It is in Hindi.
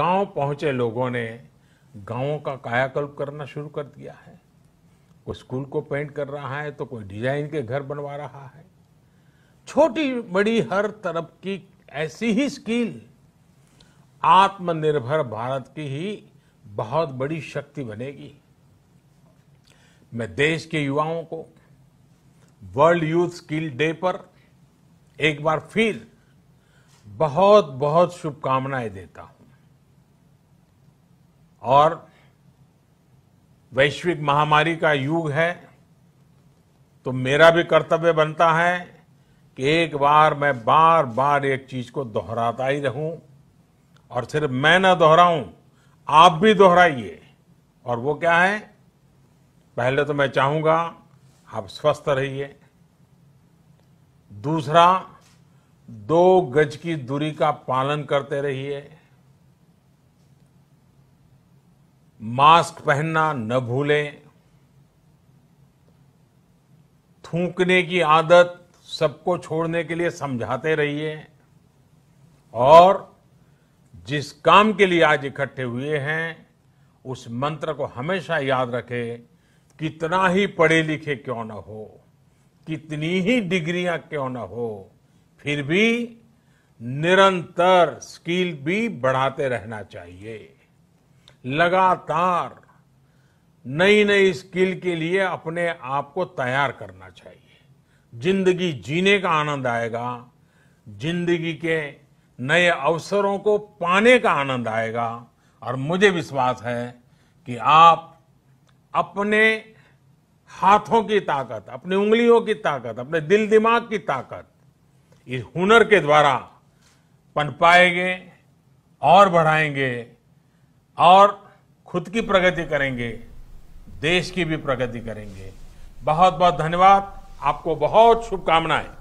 गांव पहुंचे लोगों ने गांवों का कायाकल्प करना शुरू कर दिया है कोई स्कूल को पेंट कर रहा है तो कोई डिजाइन के घर बनवा रहा है छोटी बड़ी हर तरफ की ऐसी ही स्किल आत्मनिर्भर भारत की ही बहुत बड़ी शक्ति बनेगी मैं देश के युवाओं को वर्ल्ड यूथ स्किल डे पर एक बार फिर बहुत बहुत शुभकामनाएं देता हूं और वैश्विक महामारी का युग है तो मेरा भी कर्तव्य बनता है कि एक बार मैं बार बार एक चीज को दोहराता ही रहूं और सिर्फ मैं ना दोहराऊं आप भी दोहराइए और वो क्या है पहले तो मैं चाहूंगा आप स्वस्थ रहिए दूसरा दो गज की दूरी का पालन करते रहिए मास्क पहनना न भूलें थूकने की आदत सबको छोड़ने के लिए समझाते रहिए और जिस काम के लिए आज इकट्ठे हुए हैं उस मंत्र को हमेशा याद रखें कितना ही पढ़े लिखे क्यों न हो कितनी ही डिग्रियां क्यों न हो फिर भी निरंतर स्किल भी बढ़ाते रहना चाहिए लगातार नई नई स्किल के लिए अपने आप को तैयार करना चाहिए जिंदगी जीने का आनंद आएगा जिंदगी के नए अवसरों को पाने का आनंद आएगा और मुझे विश्वास है कि आप अपने हाथों की ताकत अपनी उंगलियों की ताकत अपने दिल दिमाग की ताकत इस हुनर के द्वारा पनपाएंगे और बढ़ाएंगे और खुद की प्रगति करेंगे देश की भी प्रगति करेंगे बहुत बहुत धन्यवाद आपको बहुत शुभकामनाएं